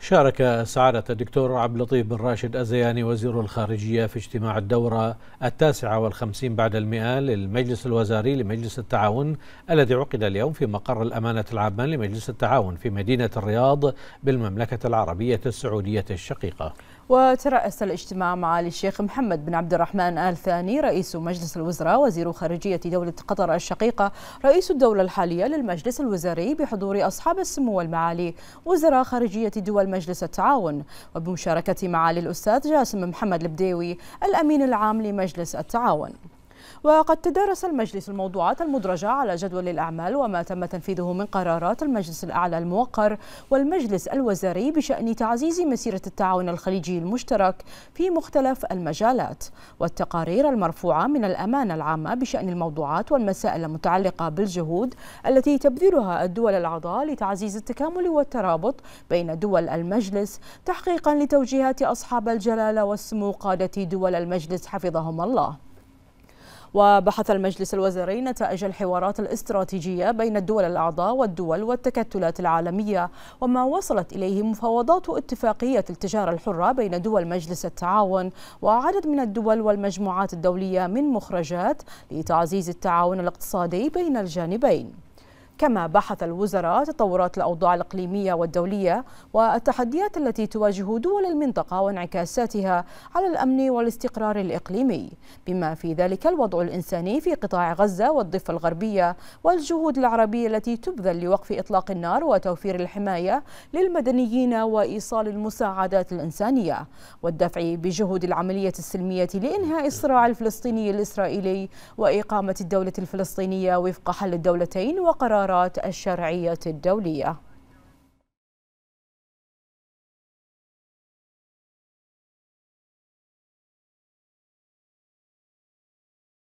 شارك سعادة الدكتور عبد اللطيف بن راشد الزياني وزير الخارجية في اجتماع الدورة التاسعة والخمسين بعد المئة للمجلس الوزاري لمجلس التعاون الذي عقد اليوم في مقر الأمانة العامة لمجلس التعاون في مدينة الرياض بالمملكة العربية السعودية الشقيقة وترأس الاجتماع معالي الشيخ محمد بن عبد الرحمن آل ثاني رئيس مجلس الوزراء وزير خارجية دولة قطر الشقيقة رئيس الدولة الحالية للمجلس الوزاري بحضور أصحاب السمو والمعالي وزراء خارجية دول مجلس التعاون وبمشاركة معالي الأستاذ جاسم محمد البديوي الأمين العام لمجلس التعاون وقد تدارس المجلس الموضوعات المدرجة على جدول الأعمال وما تم تنفيذه من قرارات المجلس الأعلى الموقر والمجلس الوزاري بشأن تعزيز مسيرة التعاون الخليجي المشترك في مختلف المجالات والتقارير المرفوعة من الأمانة العامة بشأن الموضوعات والمسائل المتعلقة بالجهود التي تبذلها الدول الأعضاء لتعزيز التكامل والترابط بين دول المجلس تحقيقا لتوجيهات أصحاب الجلالة والسمو قادة دول المجلس حفظهم الله وبحث المجلس الوزاري نتائج الحوارات الاستراتيجية بين الدول الأعضاء والدول والتكتلات العالمية وما وصلت إليه مفاوضات اتفاقية التجارة الحرة بين دول مجلس التعاون وعدد من الدول والمجموعات الدولية من مخرجات لتعزيز التعاون الاقتصادي بين الجانبين كما بحث الوزراء تطورات الأوضاع الإقليمية والدولية والتحديات التي تواجه دول المنطقة وانعكاساتها على الأمن والاستقرار الإقليمي بما في ذلك الوضع الإنساني في قطاع غزة والضفة الغربية والجهود العربية التي تبذل لوقف إطلاق النار وتوفير الحماية للمدنيين وإيصال المساعدات الإنسانية والدفع بجهود العملية السلمية لإنهاء الصراع الفلسطيني الإسرائيلي وإقامة الدولة الفلسطينية وفق حل الدولتين وقرار القرارات الشرعية الدولية